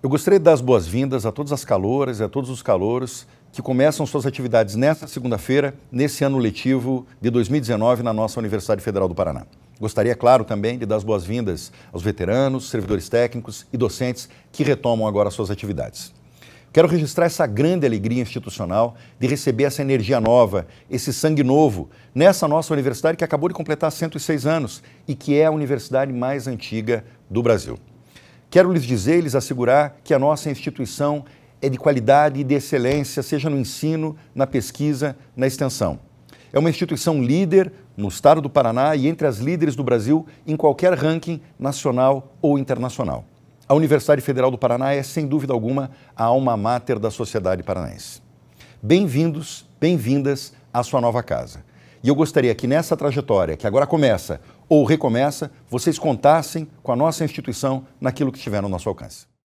Eu gostaria de dar as boas-vindas a todas as caloras e a todos os calouros que começam suas atividades nesta segunda-feira, nesse ano letivo de 2019, na nossa Universidade Federal do Paraná. Gostaria, claro, também de dar as boas-vindas aos veteranos, servidores técnicos e docentes que retomam agora suas atividades. Quero registrar essa grande alegria institucional de receber essa energia nova, esse sangue novo, nessa nossa universidade que acabou de completar 106 anos e que é a universidade mais antiga do Brasil. Quero lhes dizer, lhes assegurar que a nossa instituição é de qualidade e de excelência, seja no ensino, na pesquisa, na extensão. É uma instituição líder no estado do Paraná e entre as líderes do Brasil em qualquer ranking nacional ou internacional. A Universidade Federal do Paraná é, sem dúvida alguma, a alma mater da sociedade paranaense. Bem-vindos, bem-vindas à sua nova casa. E eu gostaria que nessa trajetória, que agora começa ou recomeça, vocês contassem com a nossa instituição naquilo que estiver no nosso alcance.